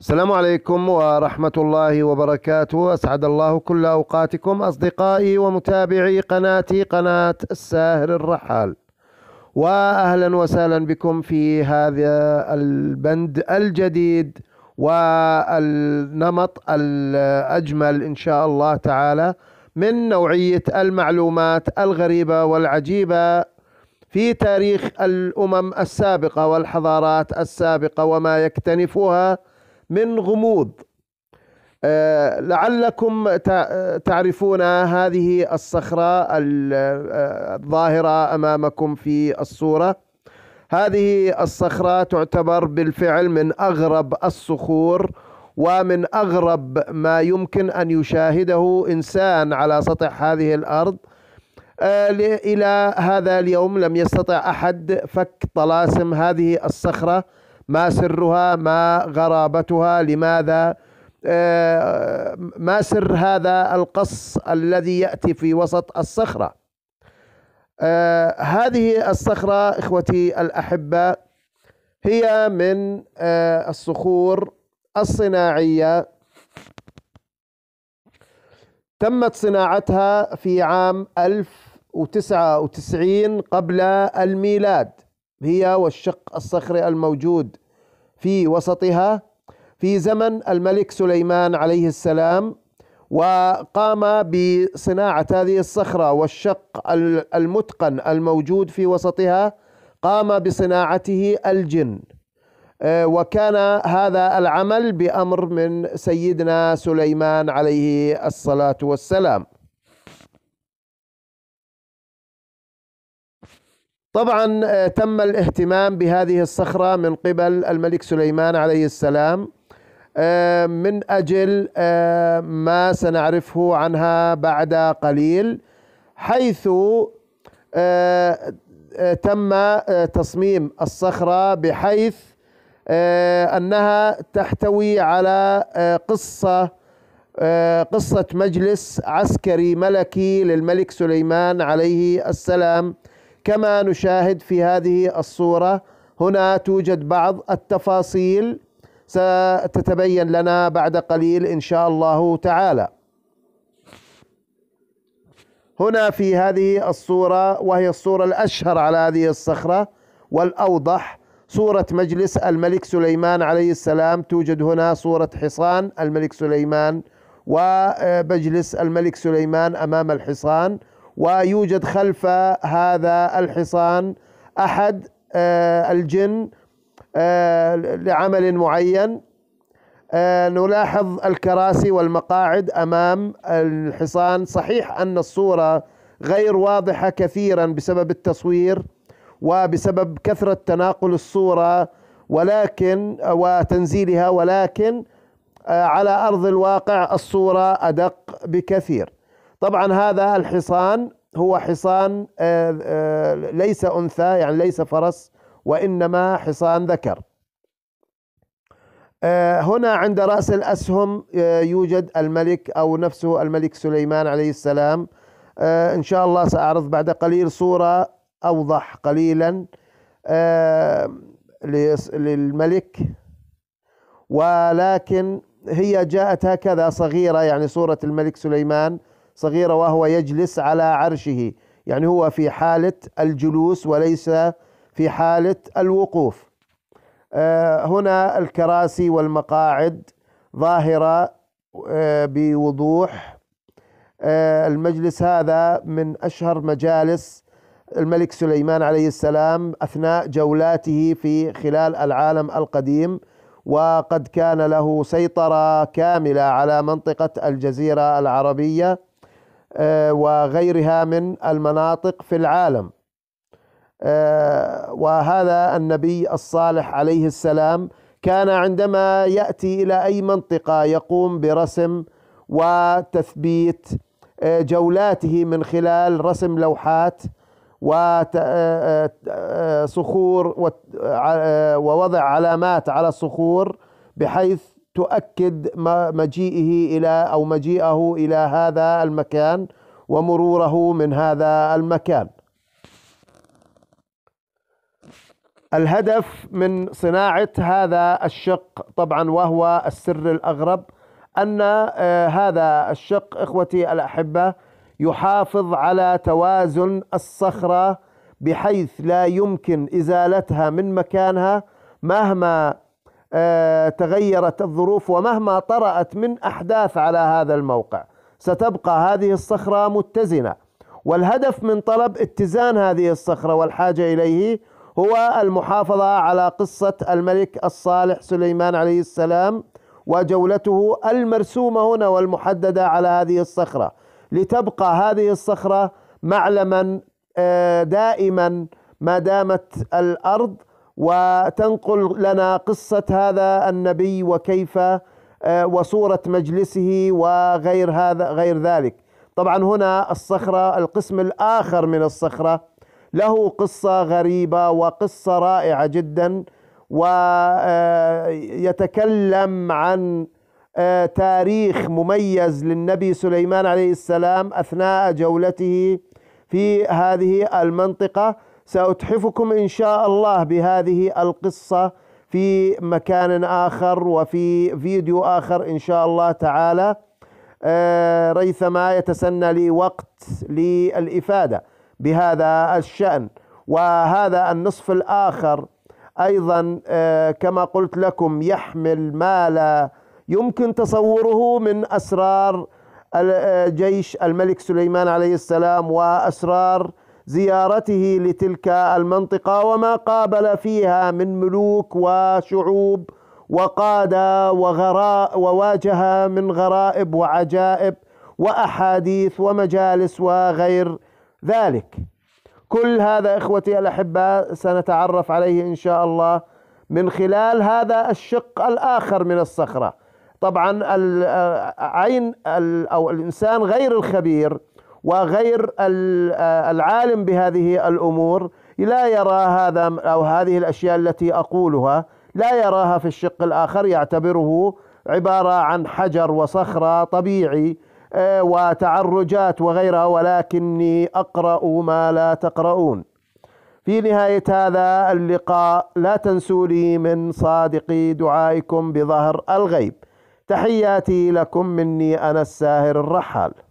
السلام عليكم ورحمة الله وبركاته أسعد الله كل أوقاتكم أصدقائي ومتابعي قناتي قناة الساهر الرحال وأهلا وسهلا بكم في هذا البند الجديد والنمط الأجمل إن شاء الله تعالى من نوعية المعلومات الغريبة والعجيبة في تاريخ الأمم السابقة والحضارات السابقة وما يكتنفها من غموض آه، لعلكم تعرفون هذه الصخرة آه، الظاهرة أمامكم في الصورة هذه الصخرة تعتبر بالفعل من أغرب الصخور ومن أغرب ما يمكن أن يشاهده إنسان على سطح هذه الأرض آه، إلى هذا اليوم لم يستطع أحد فك طلاسم هذه الصخرة ما سرها ما غرابتها لماذا آه، ما سر هذا القص الذي يأتي في وسط الصخرة آه، هذه الصخرة إخوتي الأحبة هي من آه، الصخور الصناعية تمت صناعتها في عام 1099 قبل الميلاد هي والشق الصخري الموجود في وسطها في زمن الملك سليمان عليه السلام وقام بصناعة هذه الصخرة والشق المتقن الموجود في وسطها قام بصناعته الجن آه، وكان هذا العمل بأمر من سيدنا سليمان عليه الصلاة والسلام طبعا آه، تم الاهتمام بهذه الصخرة من قبل الملك سليمان عليه السلام آه، من أجل آه، ما سنعرفه عنها بعد قليل حيث تم تصميم الصخرة بحيث أنها تحتوي على قصة قصة مجلس عسكري ملكي للملك سليمان عليه السلام كما نشاهد في هذه الصورة هنا توجد بعض التفاصيل ستتبين لنا بعد قليل إن شاء الله تعالى هنا في هذه الصورة وهي الصورة الأشهر على هذه الصخرة والأوضح صورة مجلس الملك سليمان عليه السلام توجد هنا صورة حصان الملك سليمان ومجلس الملك سليمان أمام الحصان ويوجد خلف هذا الحصان احد آه، الجن آه، لعمل معين آه، نلاحظ الكراسي والمقاعد امام الحصان صحيح ان الصوره غير واضحه كثيرا بسبب التصوير وبسبب كثره تناقل الصوره ولكن وتنزيلها ولكن على ارض الواقع الصوره ادق بكثير طبعا هذا الحصان هو حصان آه، آه، ليس أنثى يعني ليس فرس وإنما حصان ذكر آه، هنا عند رأس الأسهم يوجد الملك أو نفسه الملك سليمان عليه السلام إن شاء الله سأعرض بعد قليل صورة أوضح قليلا للملك ولكن هي جاءت هكذا صغيرة يعني صورة الملك سليمان صغيرة وهو يجلس على عرشه يعني هو في حالة الجلوس وليس في حالة الوقوف آه، هنا الكراسي والمقاعد ظاهرة آه، بوضوح آه، المجلس هذا من أشهر مجالس الملك سليمان عليه السلام أثناء جولاته في خلال العالم القديم وقد كان له سيطرة كاملة على منطقة الجزيرة العربية آه، وغيرها من المناطق في العالم آه، وهذا النبي الصالح عليه السلام كان عندما ياتي الى اي منطقه يقوم برسم وتثبيت آه، جولاته من خلال رسم لوحات وصخور ووضع علامات على الصخور بحيث تؤكد مجيئه إلى أو مجيئه إلى هذا المكان ومروره من هذا المكان الهدف من صناعة هذا الشق طبعا وهو السر الأغرب أن آه، هذا الشق إخوتي الأحبة يحافظ على توازن الصخرة بحيث لا يمكن إزالتها من مكانها مهما آه، تغيرت الظروف ومهما طرأت من أحداث على هذا الموقع ستبقى هذه الصخرة متزنة والهدف من طلب اتزان هذه الصخرة والحاجة إليه هو المحافظة على قصة الملك الصالح سليمان عليه السلام وجولته المرسومة هنا والمحددة على هذه الصخرة لتبقى هذه الصخرة معلما آه، دائما ما دامت الأرض وتنقل لنا قصة هذا النبي وكيف آه، وصورة مجلسه وغير هذا غير ذلك طبعا هنا الصخرة القسم الآخر من الصخرة له قصة غريبة وقصة رائعة جدا ويتكلم آه، عن آه، تاريخ مميز للنبي سليمان عليه السلام أثناء جولته في هذه المنطقة سأتحفكم إن شاء الله بهذه القصة في مكان آخر وفي فيديو آخر إن شاء الله تعالى آه، ريثما يتسنى لي وقت للإفادة بهذا الشأن وهذا النصف الآخر أيضا آه، كما قلت لكم يحمل ما لا يمكن تصوره من أسرار آه، جيش الملك سليمان عليه السلام وأسرار زيارته لتلك المنطقة وما قابل فيها من ملوك وشعوب وقادة وغراء وواجه من غرائب وعجائب وأحاديث ومجالس وغير ذلك كل هذا إخوتي الأحباء سنتعرف عليه إن شاء الله من خلال هذا الشق الآخر من الصخرة طبعا العين آه، أو الإنسان غير الخبير وغير آه، العالم بهذه الامور لا يرى هذا او هذه الاشياء التي اقولها لا يراها في الشق الاخر يعتبره عباره عن حجر وصخره طبيعي آه، وتعرجات وغيرها ولكني اقرا ما لا تقرؤون. في نهايه هذا اللقاء لا تنسوا لي من صادق دعائكم بظهر الغيب. تحياتي لكم مني انا الساهر الرحال.